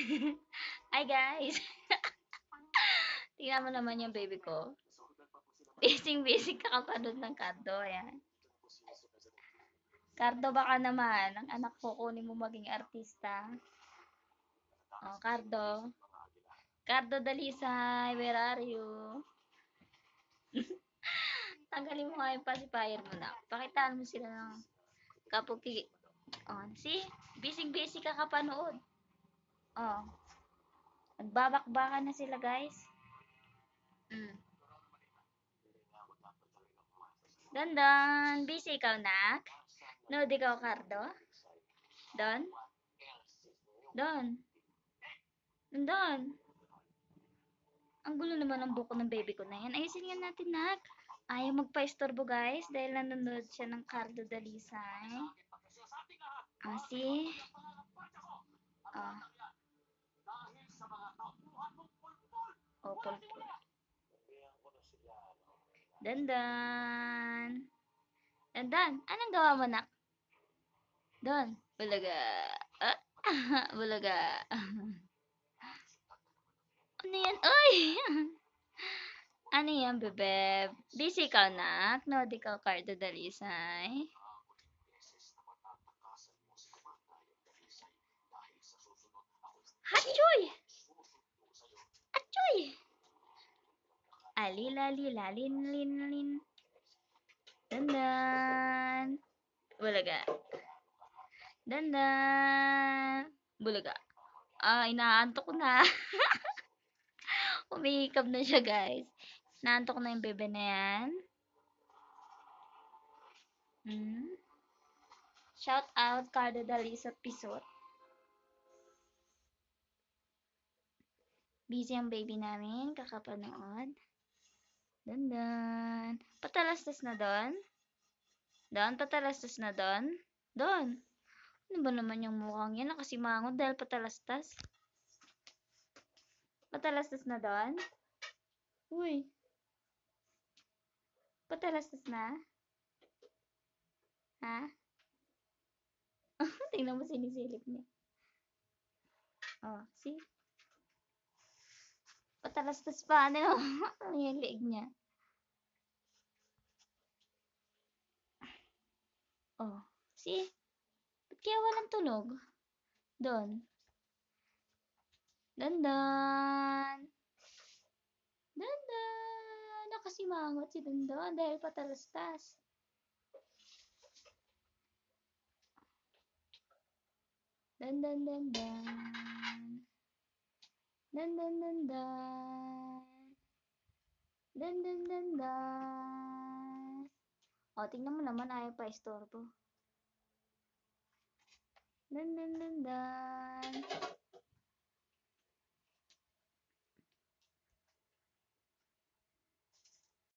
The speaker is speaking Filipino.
Hi guys! Tingnan mo naman yung baby ko. Bising-bising kakapanood ng Cardo. Ayan. Cardo baka naman. Ang anak ko, kunin mo maging artista. Oh, Cardo. Cardo Dalisay, where are you? Tanggalin mo nga yung pacifier mo na. Pakitaan mo sila ng kapuki. Oh, see? Bising-bising kakapanood. Oh. Nagbabakbakan na sila, guys. Mm. Dondon, busy ikaw, nak? No, di ka, Cardo? Don? Don? Don? Ang gulo naman ng buko ng baby ko na yan. Ayusin nga natin, nak. Ayaw magpa-istorbo, guys, dahil nanonood siya ng Cardo Dalisay. Ah, see? Ah dahil sa mga tauhan mong pulpul. O, oh, pulpul. Dandan. Dandan, anong gawa mo, nak? Don, bulaga. Ah, bulaga. ano yan? Uy! ano yan, bebe? Busy ka, nak? No, di ka kardo dalisay. Hachu! lin Dandan. Bulaga. Dandan. Bulaga. Ah, inaantok na. umiikab na siya, guys. Naantok na yung bebe na yan. Hmm. Shout out Cardo Dalisa Pisot. Busy ang baby namin, kakapanood. Dandan. Patalastas na doon? Doon, patalastas na doon? Doon. Ano ba naman yung mukhang yan? Nakasimangon dahil patalastas. Patalastas na doon? Uy. Patalastas na? Ha? Tingnan mo sinisilip niya. Oh, see? Patalastas pa. Ano? Ang liig niya. Oh, see? Ba't kaya walang tulog? Doon. Dandan! Dandan! Nakasimangot si Dandan dahil patalastas. Dandan, dandan. Dandan, dandan. Dandan, dandan. O, tingnan mo naman, ayaw pa istorbo. Dun, dun, dun, dun.